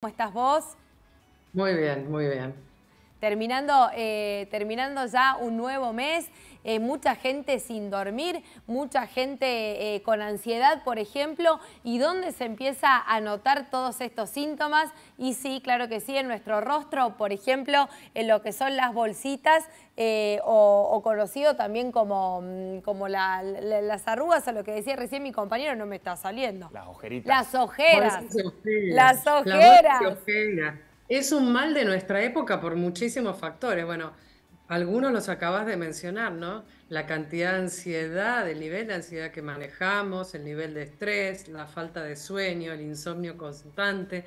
¿Cómo estás vos? Muy bien, muy bien. Terminando, eh, terminando ya un nuevo mes, eh, mucha gente sin dormir, mucha gente eh, con ansiedad, por ejemplo, y dónde se empieza a notar todos estos síntomas. Y sí, claro que sí, en nuestro rostro, por ejemplo, en lo que son las bolsitas o, conocido también como, mm, como las arrugas o lo que decía recién mi compañero, no me está saliendo. Las ojeritas. Las ojeras. Las ojeras. Las ojeras. Es un mal de nuestra época por muchísimos factores. Bueno, algunos los acabas de mencionar, ¿no? La cantidad de ansiedad, el nivel de ansiedad que manejamos, el nivel de estrés, la falta de sueño, el insomnio constante,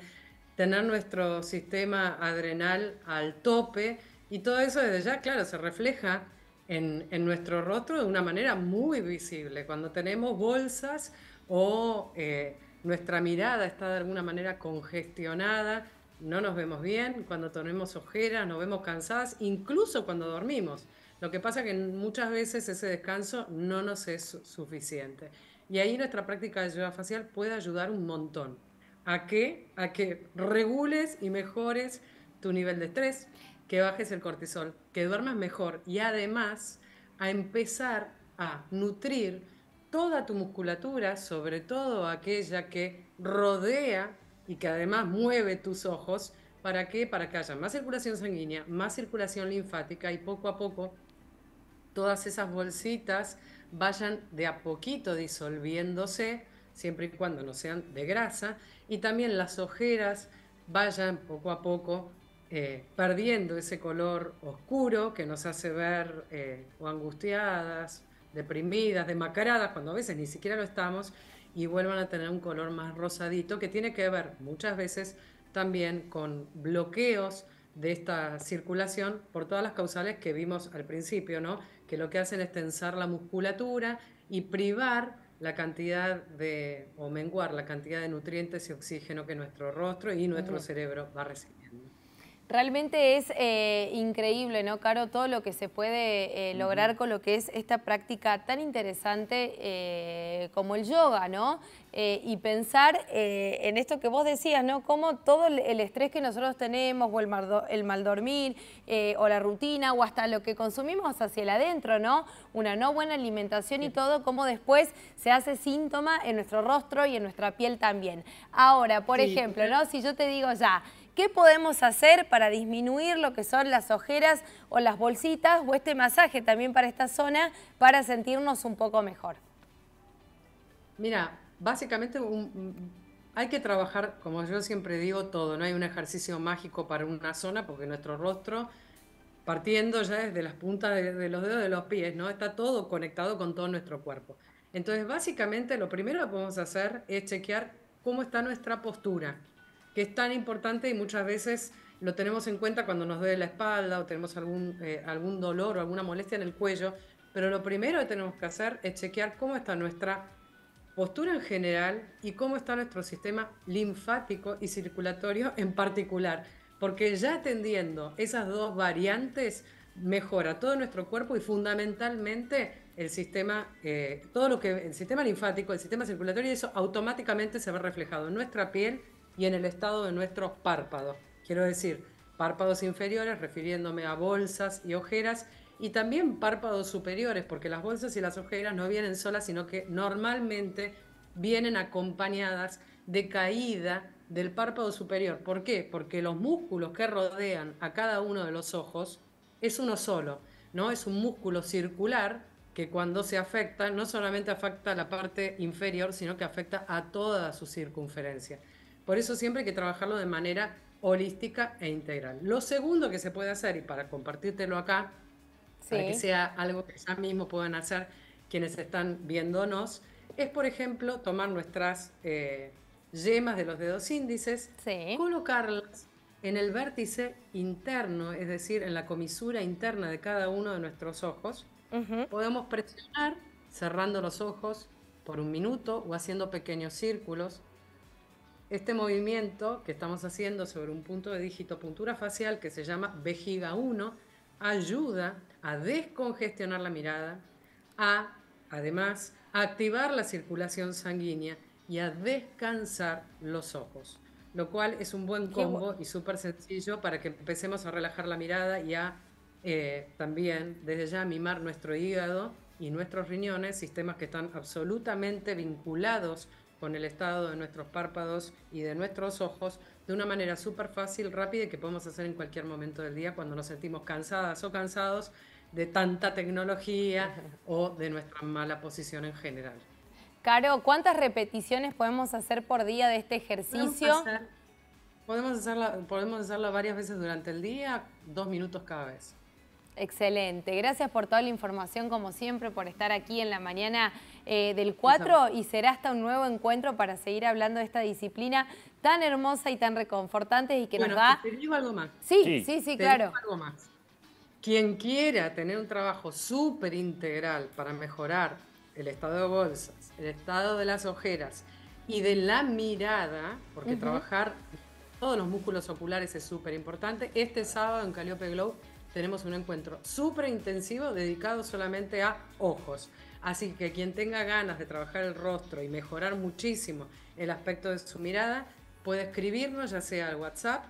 tener nuestro sistema adrenal al tope y todo eso desde ya, claro, se refleja en, nuestro rostro de una manera muy visible. Cuando tenemos bolsas o eh, nuestra mirada está de alguna manera congestionada, no nos vemos bien, cuando tenemos ojeras, nos vemos cansadas, incluso cuando dormimos. Lo que pasa es que muchas veces ese descanso no nos es suficiente. Y ahí nuestra práctica de ayuda facial puede ayudar un montón. ¿A qué? A que regules y mejores tu nivel de estrés, que bajes el cortisol, que duermas mejor y además a empezar a nutrir toda tu musculatura, sobre todo aquella que rodea y que además mueve tus ojos, ¿para qué? Para que haya más circulación sanguínea, más circulación linfática y poco a poco todas esas bolsitas vayan de a poquito disolviéndose, siempre y cuando no sean de grasa, y también las ojeras vayan poco a poco eh, perdiendo ese color oscuro que nos hace ver eh, o angustiadas, deprimidas, demacradas, cuando a veces ni siquiera lo estamos, y vuelvan a tener un color más rosadito, que tiene que ver muchas veces también con bloqueos de esta circulación por todas las causales que vimos al principio, ¿no? que lo que hacen es tensar la musculatura y privar la cantidad de, o menguar la cantidad de nutrientes y oxígeno que nuestro rostro y nuestro cerebro va recibiendo. Realmente es eh, increíble, ¿no, Caro? Todo lo que se puede eh, lograr con lo que es esta práctica tan interesante eh, como el yoga, ¿no? y pensar en esto que vos decías, ¿no? Cómo todo el estrés que nosotros tenemos, o el mal, dormir, o la rutina, o hasta lo que consumimos hacia el adentro, ¿no? Una no buena alimentación y todo, cómo después se hace síntoma en nuestro rostro y en nuestra piel también. Ahora, por ejemplo, ¿no? Si yo te digo ya ¿Qué podemos hacer para disminuir lo que son las ojeras o las bolsitas o este masaje también para esta zona para sentirnos un poco mejor? Mira, básicamente mm, hay que trabajar, como yo siempre digo, todo. No hay un ejercicio mágico para una zona porque nuestro rostro, partiendo ya desde las puntas de, los dedos de los pies, ¿no? está todo conectado con todo nuestro cuerpo. Entonces, básicamente, lo primero que podemos hacer es chequear cómo está nuestra postura que es tan importante y muchas veces lo tenemos en cuenta cuando nos duele la espalda o tenemos algún, eh, algún dolor o alguna molestia en el cuello, pero lo primero que tenemos que hacer es chequear cómo está nuestra postura en general y cómo está nuestro sistema linfático y circulatorio en particular, porque ya atendiendo esas dos variantes mejora todo nuestro cuerpo y fundamentalmente el sistema, eh, todo lo que el sistema linfático, el sistema circulatorio, y eso automáticamente se ve reflejado en nuestra piel en el estado de nuestros párpados. Quiero decir, párpados inferiores, refiriéndome a bolsas y ojeras, y también párpados superiores, porque las bolsas y las ojeras no vienen solas, sino que normalmente vienen acompañadas de caída del párpado superior. ¿Por qué? Porque los músculos que rodean a cada uno de los ojos es uno solo, ¿no? Es un músculo circular que cuando se afecta no solamente afecta a la parte inferior, sino que afecta a toda su circunferencia. Por eso siempre hay que trabajarlo de manera holística e integral. Lo segundo que se puede hacer, y para compartírtelo acá, para que sea algo que ya mismo puedan hacer quienes están viéndonos, es, por ejemplo, tomar nuestras eh, yemas de los dedos índices, colocarlas en el vértice interno, es decir, en la comisura interna de cada uno de nuestros ojos. Podemos presionar cerrando los ojos por un minuto o haciendo pequeños círculos este movimiento que estamos haciendo sobre un punto de dígito digitopuntura facial que se llama vejiga 1 ayuda a descongestionar la mirada, a además activar la circulación sanguínea y a descansar los ojos, lo cual es un buen combo y súper sencillo para que empecemos a relajar la mirada y a eh, también desde ya mimar nuestro hígado y nuestros riñones, sistemas que están absolutamente vinculados con el estado de nuestros párpados y de nuestros ojos de una manera súper fácil, rápida y que podemos hacer en cualquier momento del día cuando nos sentimos cansadas o cansados de tanta tecnología o de nuestra mala posición en general. Caro, ¿cuántas repeticiones podemos hacer por día de este ejercicio? Podemos, hacerlo, podemos, varias veces durante el día, dos minutos cada vez. Excelente. Gracias por toda la información, como siempre, por estar aquí en la mañana eh, del 4 y será hasta un nuevo encuentro para seguir hablando de esta disciplina tan hermosa y tan reconfortante y que nos nos da... Te digo algo más. Sí, sí, sí, claro. Quien quiera tener un trabajo súper integral para mejorar el estado de bolsas, el estado de las ojeras y de la mirada, porque trabajar todos los músculos oculares es súper importante, este sábado en Calliope Glow tenemos un encuentro súper intensivo dedicado solamente a ojos. Así que quien tenga ganas de trabajar el rostro y mejorar muchísimo el aspecto de su mirada, puede escribirnos ya sea al WhatsApp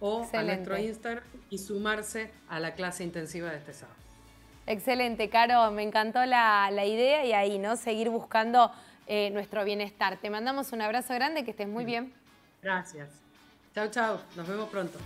o a nuestro Instagram y sumarse a la clase intensiva de este sábado. Excelente, Caro, me encantó la, idea y ahí, ¿no? Seguir buscando eh, nuestro bienestar. Te mandamos un abrazo grande, que estés muy mm. bien. Gracias. Chao, chao. Nos vemos pronto.